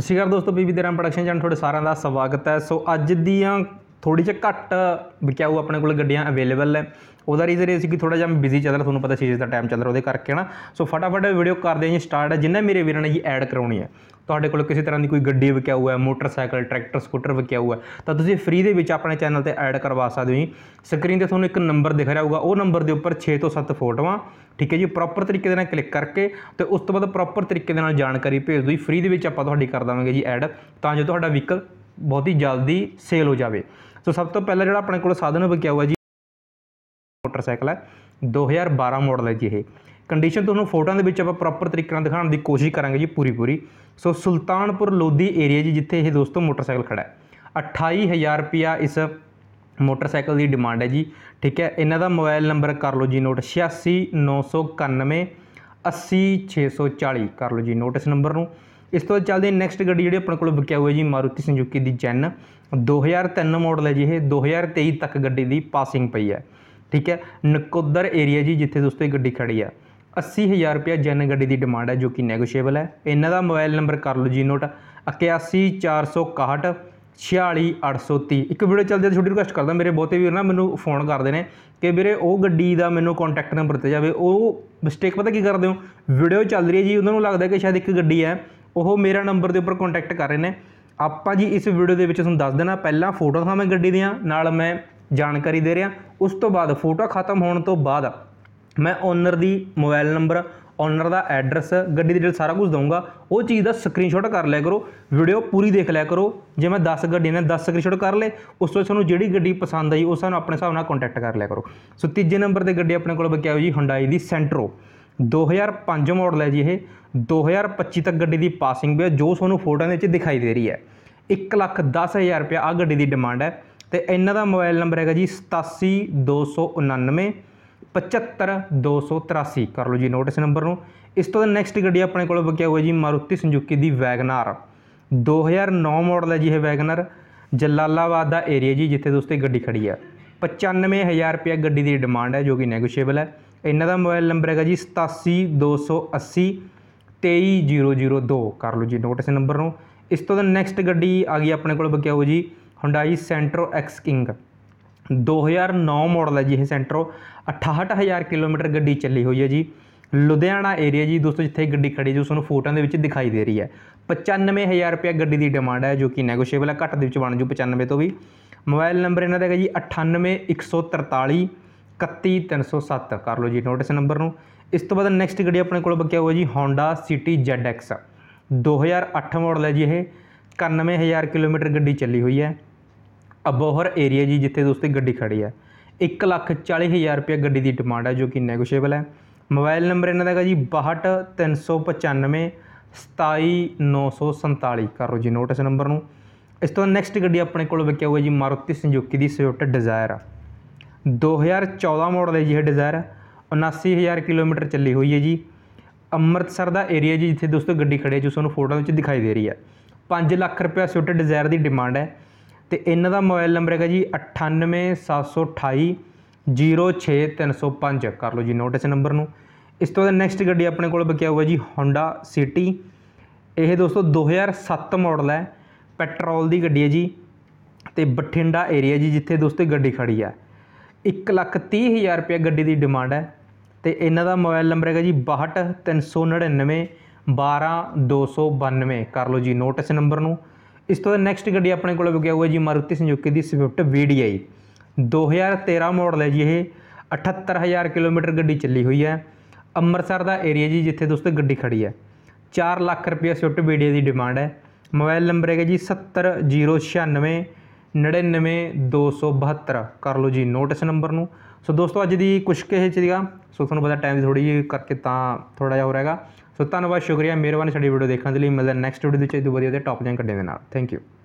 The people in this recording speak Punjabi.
ਸਤਿ ਸ਼੍ਰੀ ਅਕਾਲ ਦੋਸਤੋ ਬੀਬੀ ਦੇ ਰਾਮ ਪ੍ਰੋਡਕਸ਼ਨ ਚੈਨਲ ਤੁਹਾਡੇ ਸਾਰਿਆਂ ਦਾ ਸਵਾਗਤ ਹੈ ਸੋ ਅੱਜ ਦੀਆਂ ਥੋੜੀ ਜਿਹੀ ਘੱਟ ਵਿਕਿਆ ਹੋਊ ਆਪਣੇ ਕੋਲ ਗੱਡੀਆਂ ਅਵੇਲੇਬਲ ਹੈ ਉਹਦਾ ਰੀਜ਼ਨ ਇਹ ਸੀ ਕਿ ਥੋੜਾ ਜਿਹਾ ਮੈਂ ਬਿਜ਼ੀ ਚੱਲ ਰਿਹਾ ਤੁਹਾਨੂੰ ਪਤਾ ਸੀਰੀਜ਼ ਦਾ ਟਾਈਮ ਚੱਲ ਰਿਹਾ ਉਹਦੇ ਕਰਕੇ ਨਾ ਸੋ ਫਟਾਫਟ ਵੀਡੀਓ ਕਰਦੇ ਹਾਂ ਸਟਾਰਟ ਹੈ ਜਿੰਨਾ ਮੇਰੇ ਵੀਰਾਂ ਨੇ ਜੀ ਐਡ ਕਰਾਉਣੀ ਹੈ ਤੁਹਾਡੇ ਕੋਲ ਕਿਸੇ ਤਰ੍ਹਾਂ ਦੀ ਕੋਈ ਗੱਡੀ ਵਿਕਿਆ ਹੋਇਆ ਹੈ ਮੋਟਰਸਾਈਕਲ ਟਰੈਕਟਰ ਸਕੂਟਰ ਵਿਕਿਆ ਹੋਇਆ ਤਾਂ ਤੁਸੀਂ ਫ੍ਰੀ ਦੇ ਵਿੱਚ ਆਪਣੇ ਚੈਨਲ ਤੇ ਐਡ ਕਰਵਾ ਸਕਦੇ ਹੋ ਜੀ ਸਕਰੀਨ ਤੇ ਤੁਹਾਨੂੰ ਇੱਕ ਨੰਬਰ ਦਿਖ ਰਿਹਾ ਹੋਊਗਾ ਉਹ ਨੰਬਰ ਦੇ ਉੱਪਰ 6 ਤੋਂ 7 ਫੋਟੋਆਂ ਠੀਕ ਹੈ ਜੀ ਪ੍ਰੋਪਰ ਤਰੀਕੇ ਦੇ ਨਾਲ ਕਲਿੱਕ ਕਰਕੇ ਤੇ ਉਸ ਤੋਂ ਬਾਅਦ ਪ੍ਰੋਪਰ ਤਰੀਕੇ ਦੇ ਨਾਲ ਜਾਣਕਾਰੀ ਭੇਜ ਦਿਓ ਜੀ ਫ੍ਰੀ ਦੇ ਵਿੱਚ ਆਪਾਂ ਤੁਹਾਡੀ ਕਰ ਦਵਾਂਗੇ ਜੀ ਐਡ ਤਾਂ ਜੋ ਤੁਹਾਡਾ ਵਹੀਕਲ ਬਹੁਤ ਹੀ ਜਲਦੀ ਸੇਲ ਹੋ ਜਾਵੇ ਸੋ ਸਭ ਤੋਂ ਪਹਿਲਾਂ ਜਿਹੜਾ ਆਪਣੇ ਕੋਲ ਸਾਧਨ ਵਿਕਿਆ ਹੋਇਆ ਜੀ ਮੋਟਰਸਾਈਕਲ ਹੈ 2012 ਮਾਡਲ ਹੈ ਜੀ ਇਹ ਕੰਡੀਸ਼ਨ ਤੁਹਾਨੂੰ ਫੋਟੋਆਂ ਦੇ ਵਿੱਚ ਆਪਾਂ ਪ੍ਰੋਪਰ ਤਰੀਕੇ ਨਾਲ ਦਿਖਾਉਣ ਦੀ ਕੋਸ਼ਿਸ਼ ਕਰਾਂਗੇ ਜੀ ਪੂਰੀ ਪੂਰੀ ਸੋ ਸੁਲਤਾਨਪੁਰ ਲੋਧੀ ਏਰੀਆ ਜੀ ਜਿੱਥੇ ਇਹ ਦੋਸਤੋ ਮੋਟਰਸਾਈਕਲ ਖੜਾ ਹੈ 28000 ਰੁਪਿਆ ਇਸ ਮੋਟਰਸਾਈਕਲ ਦੀ ਡਿਮਾਂਡ ਹੈ ਜੀ ਠੀਕ ਹੈ ਇਹਨਾਂ ਦਾ ਮੋਬਾਈਲ ਨੰਬਰ ਕਰ ਲਓ ਜੀ ਨੋਟ 86991 80640 ਕਰ ਲਓ ਜੀ ਨੋਟਿਸ ਨੰਬਰ ਨੂੰ ਇਸ ਤੋਂ ਚੱਲਦੇ ਨੈਕਸਟ ਗੱਡੀ ਜਿਹੜੀ ਆਪਣੇ ਕੋਲ ਵਿਕਿਆ ਹੋਇਆ ਜੀ ਮਾਰੂਤੀ ਸੰਜੂਕੀ ਦੀ ਜੈਨ 2003 ਮਾਡਲ ਹੈ ਜੀ ਇਹ 2023 ਤੱਕ ਗੱਡੀ ਦੀ ਪਾਸਿੰਗ ਪਈ ਹੈ ਠੀਕ ਹੈ ਨਕੋਦਰ ਏਰੀਆ ਜੀ ਜਿੱਥੇ ਦੋਸਤੋ ਇਹ ਗੱਡੀ ਖੜੀ ਆ 80000 ਰੁਪਏ ਜੈਨ ਗੱਡੀ ਦੀ ਡਿਮਾਂਡ ਹੈ ਜੋ ਕਿ ਨੈਗੋਸ਼ੀਏਬਲ ਹੈ ਇਹਨਾਂ ਦਾ ਮੋਬਾਈਲ ਨੰਬਰ ਕਰ ਲਓ ਜੀ ਨੋਟ 814616 46830 ਇੱਕ ਵੀਡੀਓ ਚੱਲਦੀ ਹੈ ਛੋਟੀ ਰਿਕਵੈਸਟ ਕਰਦਾ ਮੇਰੇ ਬਹੁਤੇ ਵੀਰ ਨਾ ਮੈਨੂੰ ਫੋਨ ਕਰਦੇ ਨੇ ਕਿ ਵੀਰੇ ਉਹ ਗੱਡੀ ਦਾ ਮੈਨੂੰ ਕੰਟੈਕਟ ਨੰਬਰ ਦਿੱਤਾ ਜਾਵੇ ਉਹ ਮਿਸਟੇਕ ਪਤਾ ਕੀ ਕਰਦੇ ਹੋ ਵੀਡੀਓ ਚੱਲ ਰਹੀ ਹੈ ਜੀ ਉਹਨਾਂ ਨੂੰ ਲੱਗਦਾ ਕਿ ਸ਼ਾਇਦ ਇੱਕ ਗੱਡੀ ਹੈ ਉਹ ਮੇਰਾ ਨੰਬਰ ਦੇ ਉੱਪਰ ਕੰਟੈਕਟ ਕਰ ਰਹੇ ਨੇ ਆਪਾਂ ਜੀ ਇਸ ਵੀਡੀਓ ਦੇ ਵਿੱਚ ਤੁਹਾਨੂੰ ਦੱਸ ਦੇਣਾ ਪਹਿਲਾਂ ਫੋਟੋ ਮੈਂ ਗੱਡੀ ਦੀਆਂ ਨਾਲ ਮੈਂ ਜਾਣਕਾਰੀ ਦੇ ਰਿਹਾ ਉਸ ਤੋਂ ਬਾਅਦ ਫੋਟੋ ਖਤਮ ਹੋਣ ਤੋਂ ਬਾਅਦ ਮੈਂ ਓਨਰ ਦੀ ਮੋਬਾਈਲ ਨੰਬਰ ਓਨਰ ਦਾ ਐਡਰੈਸ ਗੱਡੀ ਦੀ ਡਿਟੇਲ ਸਾਰਾ ਕੁਝ ਦਊਂਗਾ ਉਹ ਚੀਜ਼ ਦਾ ਸਕਰੀਨਸ਼ਾਟ ਕਰ ਲਿਆ ਕਰੋ ਵੀਡੀਓ ਪੂਰੀ ਦੇਖ ਲਿਆ ਕਰੋ ਜੇ ਮੈਂ 10 ਗੱਡੀਆਂ ਨੇ 10 ਸਕਰੀਨਸ਼ਾਟ ਕਰ ਲੇ ਉਸ ਤੋਂ ਤੁਹਾਨੂੰ ਜਿਹੜੀ ਗੱਡੀ ਪਸੰਦ ਆਈ ਉਸ ਨਾਲ ਆਪਣੇ ਹਿਸਾਬ ਨਾਲ ਕੰਟੈਕਟ ਕਰ ਲਿਆ ਕਰੋ ਸੋ ਤੀਜੇ ਨੰਬਰ ਤੇ ਗੱਡੀ ਆਪਣੇ ਕੋਲ ਬਕਿਆ ਹੋਈ ਜੀ ਹੁੰਡਾਈ ਦੀ ਸੈਂਟਰੋ 2005 ਮਾਡਲ ਹੈ ਜੀ ਇਹ 2025 ਤੱਕ ਗੱਡੀ ਦੀ ਪਾਸਿੰਗ ਵੀ ਹੈ ਜੋ ਤੁਹਾਨੂੰ ਫੋਟੋਆਂ ਦੇ ਵਿੱਚ ਦਿਖਾਈ ਦੇ ਰਹੀ ਹੈ 110000 ਰੁਪਏ ਆ ਗੱਡੀ ਦੀ ਡਿਮਾਂਡ ਹੈ ਤੇ ਇਹਨਾਂ ਦਾ ਮੋਬਾਈਲ ਨੰਬਰ ਹੈਗਾ ਜੀ 87299 75283 ਕਰ ਲਓ ਜੀ ਨੋਟਿਸ ਨੰਬਰ ਨੂੰ ਇਸ ਤੋਂ ਨੈਕਸਟ ਗੱਡੀ ਆਪਣੇ ਕੋਲ ਬਕਿਆ ਹੋਇਆ ਜੀ ਮਾਰੂਤੀ ਸੰਜੁਕੀ ਦੀ ਵੈਗਨਾਰ 2009 ਮਾਡਲ ਹੈ ਜੀ ਇਹ ਵੈਗਨਰ ਜਲਾਲਾਬਾਦ ਦਾ ਏਰੀਆ ਜੀ ਜਿੱਥੇ ਦੋਸਤੇ ਗੱਡੀ ਖੜੀ ਹੈ 95000 ਰੁਪਏ ਗੱਡੀ ਦੀ ਡਿਮਾਂਡ ਹੈ ਜੋ ਕਿ ਨੈਗੋਸ਼ੀਏਬਲ ਹੈ ਇਹਨਾਂ ਦਾ ਮੋਬਾਈਲ ਨੰਬਰ ਹੈਗਾ ਜੀ 87280 23002 ਕਰ ਲਓ ਜੀ ਨੋਟ ਇਸ ਨੰਬਰ ਨੂੰ ਇਸ ਤੋਂ ਬਾਅਦ ਨੈਕਸਟ ਗੱਡੀ ਆ ਗਈ ਆਪਣੇ ਕੋਲ ਬਕਿਆ ਹੋ ਜੀ Hyundai Santro Xing 2009 model ਹੈ ਜੀ ਇਹ ਸੈਂਟਰੋ 68000 ਕਿਲੋਮੀਟਰ ਗੱਡੀ ਚੱਲੀ ਹੋਈ ਹੈ ਜੀ ਲੁਧਿਆਣਾ ਏਰੀਆ ਜੀ ਦੋਸਤੋ ਜਿੱਥੇ ਗੱਡੀ ਖੜੀ ਜੀ ਉਸ ਨੂੰ ਫੋਟੋਆਂ ਦੇ ਵਿੱਚ ਦਿਖਾਈ ਦੇ ਰਹੀ ਹੈ 95000 ਰੁਪਏ ਗੱਡੀ ਦੀ ਡਿਮਾਂਡ ਹੈ ਜੋ ਕਿ ਨੈਗੋਸ਼ੀਏਬਲ ਹੈ ਘੱਟ ਦੇ ਵਿੱਚ ਬਣ ਜੂ 95 ਤੋਂ ਵੀ ਮੋਬਾਈਲ ਨੰਬਰ ਇਹਨਾਂ ਦਾ ਹੈਗਾ ਜੀ 98143 31307 ਕਰ ਲਓ ਜੀ ਨੋਟਿਸ ਨੰਬਰ ਨੂੰ ਇਸ ਤੋਂ ਬਾਅਦ ਨੈਕਸਟ ਗੱਡੀ ਆਪਣੇ ਕੋਲ ਬੱਕਿਆ ਹੋਇਆ ਜੀ Honda City ZX 2008 ਮਾਡਲ ਹੈ ਜੀ ਇਹ 91000 ਕਿਲੋਮੀਟਰ ਗੱਡੀ ਚੱਲੀ ਹੋਈ ਹੈ ਅਬੋਹਰ ਏਰੀਆ ਜੀ ਜਿੱਥੇ ਦੋਸਤੇ ਗੱਡੀ ਖੜੀ ਹੈ 140000 ਰੁਪਏ ਗੱਡੀ ਦੀ ਡਿਮਾਂਡ ਹੈ ਜੋ ਕਿ ਨੈਗੋਸ਼ੀਏਬਲ ਹੈ ਮੋਬਾਈਲ ਨੰਬਰ ਇਹਨਾਂ ਦਾ ਹੈਗਾ ਜੀ 62395 27947 ਕਰ ਲਓ ਜੀ ਨੋਟਿਸ ਨੰਬਰ ਨੂੰ ਇਸ ਤੋਂ ਨੈਕਸਟ ਗੱਡੀ ਆਪਣੇ ਕੋਲ ਵਿਕਿਆ ਹੋਇਆ ਜੀ ਮਾਰੂਤੀ ਸੰਜੋਕੀ ਦੀ ਸਵਿਫਟ ਡਿਜ਼ਾਇਰ ਆ 2014 ਮਾਡਲ ਹੈ ਜੀ ਇਹ ਡਿਜ਼ਾਇਰ 79000 ਕਿਲੋਮੀਟਰ ਚੱਲੀ ਹੋਈ ਹੈ ਜੀ ਅੰਮ੍ਰਿਤਸਰ ਦਾ ਏਰੀਆ ਜੀ ਜਿੱਥੇ ਦੋਸਤੋ ਗੱਡੀ ਖੜੇ ਜੋ ਤੁਹਾਨੂੰ ਫੋਟੋਆਂ ਵਿੱਚ ਦਿਖਾਈ ਦੇ ਰਹੀ ਹੈ 5 ਲੱਖ ਰੁਪਏ ਸਵਿਫਟ ਡਿਜ਼ਾਇਰ ਦੀ ਡਿਮਾਂਡ ਹੈ ਤੇ ਇਹਨਾਂ ਦਾ ਮੋਬਾਈਲ ਨੰਬਰ ਹੈਗਾ ਜੀ 9872806305 ਕਰ ਲਓ ਜੀ ਨੋਟ ਇਸ ਨੰਬਰ ਨੂੰ ਇਸ ਤੋਂ ਬਾਅਦ ਨੈਕਸਟ ਗੱਡੀ ਆਪਣੇ ਕੋਲ ਬਕਿਆ ਹੋਇਆ ਜੀ Honda City ਇਹ ਦੋਸਤੋ 2007 ਮਾਡਲ ਹੈ ਪੈਟਰੋਲ ਦੀ ਗੱਡੀ ਹੈ ਜੀ ਤੇ ਬਠਿੰਡਾ ਏਰੀਆ ਜੀ ਜਿੱਥੇ ਦੋਸਤੋ ਗੱਡੀ ਖੜੀ ਹੈ ਇੱਕ ਲੱਖ ਤੀਹ ਹਜ਼ਾਰ ਰੁਪਏ ਗੱਡੀ ਦੀ ਡਿਮਾਂਡ ਹੈ ਤੇ ਇਹਨਾਂ ਦਾ ਮੋਬਾਈਲ ਨੰਬਰ ਹੈਗਾ ਜੀ 6239 ਕਰ ਲਓ ਜੀ ਨੋਟ ਇਸ ਨੰਬਰ ਨੂੰ ਇਸ ਤੋਂ ਨੈਕਸਟ ਗੱਡੀ ਆਪਣੇ ਕੋਲ ਵਿਕਿਆ ਹੋਇਆ ਜੀ ਮਾਰੂਤੀ ਸੰਯੁਕਤੀ ਦੀ ਸਵਿਫਟ VDI 2013 ਮਾਡਲ ਹੈ ਜੀ ਇਹ 78000 ਕਿਲੋਮੀਟਰ ਗੱਡੀ ਚੱਲੀ ਹੋਈ ਹੈ ਅੰਮ੍ਰਿਤਸਰ ਦਾ ਏਰੀਆ ਜੀ ਜਿੱਥੇ ਦੋਸਤੋ ਗੱਡੀ ਖੜੀ ਹੈ 4 ਲੱਖ ਰੁਪਏ ਸਵਿਫਟ VDI ਦੀ ਡਿਮਾਂਡ ਹੈ ਮੋਬਾਈਲ ਨੰਬਰ ਹੈਗਾ ਜੀ 70096 99272 ਕਰ ਲਓ ਜੀ ਨੋਟ ਇਸ ਨੰਬਰ ਨੂੰ ਸੋ ਦੋਸਤੋ ਅੱਜ ਦੀ ਕੁਛ ਕਹੇ ਚੀਗਾ ਸੋ ਤੁਹਾਨੂੰ ਪਤਾ ਟਾਈਮ ਥੋੜੀ ਜਿਹੀ ਕਰਕੇ ਤਾਂ ਥੋੜਾ ਜਿਹਾ ਹੋ ਰਹੇਗਾ ਸੋ ਧੰਨਵਾਦ ਸ਼ੁਕਰੀਆ ਮਿਹਰਬਾਨੀ ਸਾਡੀ ਵੀਡੀਓ ਦੇਖਣ ਦੇ ਲਈ ਮਿਲਦੇ ਨੈਕਸਟ ਵੀਡੀਓ ਦੇ ਵਿੱਚ ਇਦੋਂ ਵਧੀਆ ਤੇ ਟੌਪ ਜਾਂ ਕੱਢੇ ਦੇ ਨਾਲ ਥੈਂਕ ਯੂ